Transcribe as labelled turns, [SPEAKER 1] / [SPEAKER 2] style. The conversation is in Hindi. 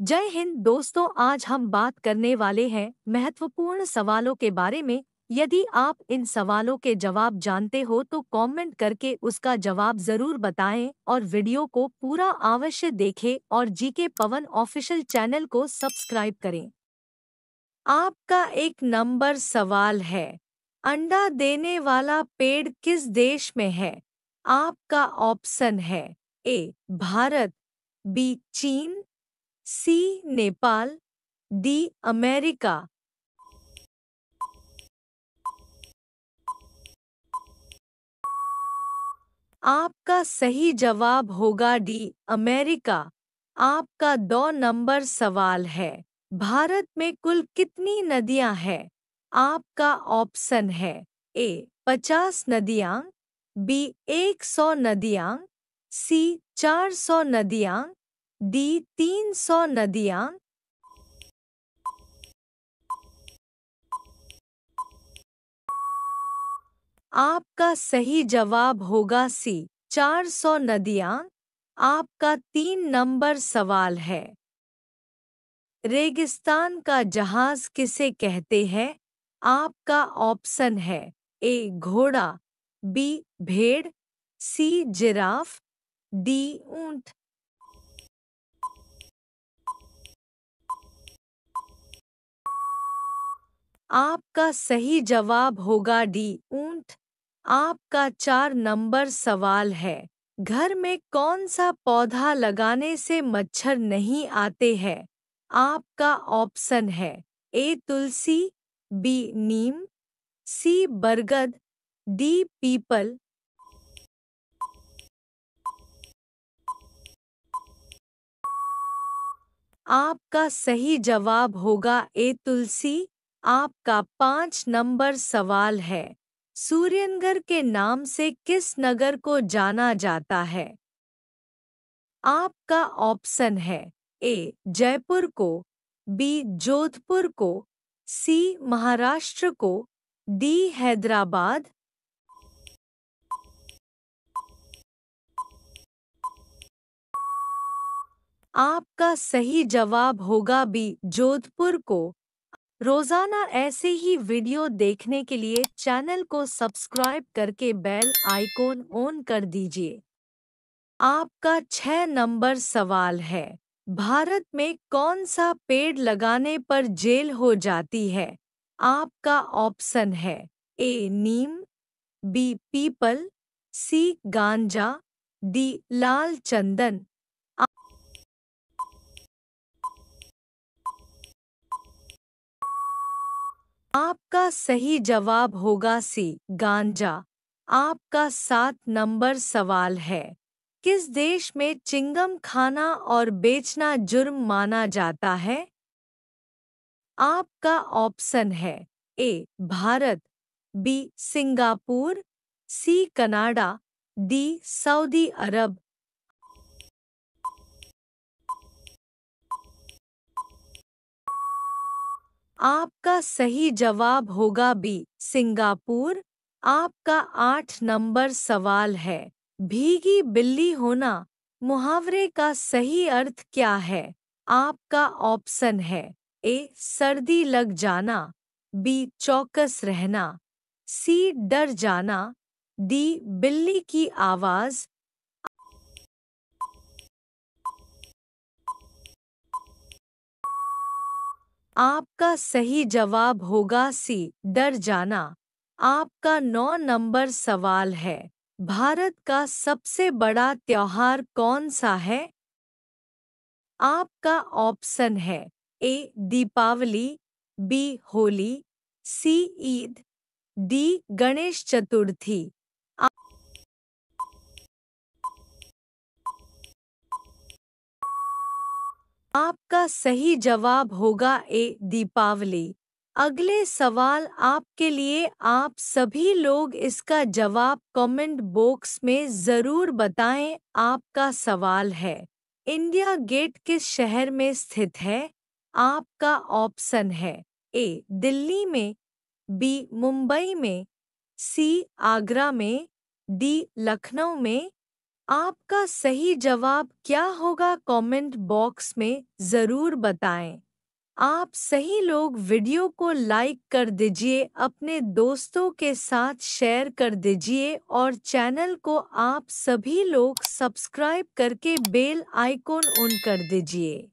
[SPEAKER 1] जय हिंद दोस्तों आज हम बात करने वाले हैं महत्वपूर्ण सवालों के बारे में यदि आप इन सवालों के जवाब जानते हो तो कमेंट करके उसका जवाब जरूर बताएं और वीडियो को पूरा अवश्य देखें और जीके पवन ऑफिशियल चैनल को सब्सक्राइब करें आपका एक नंबर सवाल है अंडा देने वाला पेड़ किस देश में है आपका ऑप्शन है ए भारत बी चीन सी नेपाल डी अमेरिका आपका सही जवाब होगा डी अमेरिका आपका दो नंबर सवाल है भारत में कुल कितनी नदियां हैं आपका ऑप्शन है ए पचास नदियां बी एक सौ नदियां सी चार सौ नदियां दी तीन सौ नदियां आपका सही जवाब होगा सी चार सौ नदियां आपका तीन नंबर सवाल है रेगिस्तान का जहाज किसे कहते हैं आपका ऑप्शन है ए घोड़ा बी भेड़ सी जिराफ डी ऊंट आपका सही जवाब होगा डी ऊंट आपका चार नंबर सवाल है घर में कौन सा पौधा लगाने से मच्छर नहीं आते हैं आपका ऑप्शन है ए तुलसी बी नीम सी बरगद डी पीपल आपका सही जवाब होगा ए तुलसी आपका पांच नंबर सवाल है सूर्यनगर के नाम से किस नगर को जाना जाता है आपका ऑप्शन है ए जयपुर को बी जोधपुर को सी महाराष्ट्र को डी हैदराबाद आपका सही जवाब होगा बी जोधपुर को रोजाना ऐसे ही वीडियो देखने के लिए चैनल को सब्सक्राइब करके बेल आइकॉन ऑन कर दीजिए आपका छह नंबर सवाल है भारत में कौन सा पेड़ लगाने पर जेल हो जाती है आपका ऑप्शन है ए नीम बी पीपल सी गांजा डी लाल चंदन इसका सही जवाब होगा सी गांजा आपका सात नंबर सवाल है किस देश में चिंगम खाना और बेचना जुर्म माना जाता है आपका ऑप्शन है A Bharat B Singapore C Canada D सऊदी अरब आपका सही जवाब होगा बी सिंगापुर आपका आठ नंबर सवाल है भीगी बिल्ली होना मुहावरे का सही अर्थ क्या है आपका ऑप्शन है ए सर्दी लग जाना बी चौकस रहना सी डर जाना डी बिल्ली की आवाज आपका सही जवाब होगा सी डर जाना आपका नौ नंबर सवाल है भारत का सबसे बड़ा त्यौहार कौन सा है आपका ऑप्शन है A Deepavali B Holi C Eid D Ganesh Chaturthi आपका सही जवाब होगा ए दीपावली अगले सवाल आपके लिए आप सभी लोग इसका जवाब कमेंट बॉक्स में ज़रूर बताएं आपका सवाल है इंडिया गेट किस शहर में स्थित है आपका ऑप्शन है ए दिल्ली में बी मुंबई में सी आगरा में डी लखनऊ में आपका सही जवाब क्या होगा कमेंट बॉक्स में ज़रूर बताएं। आप सही लोग वीडियो को लाइक कर दीजिए अपने दोस्तों के साथ शेयर कर दीजिए और चैनल को आप सभी लोग सब्सक्राइब करके बेल आइकॉन ऑन कर दीजिए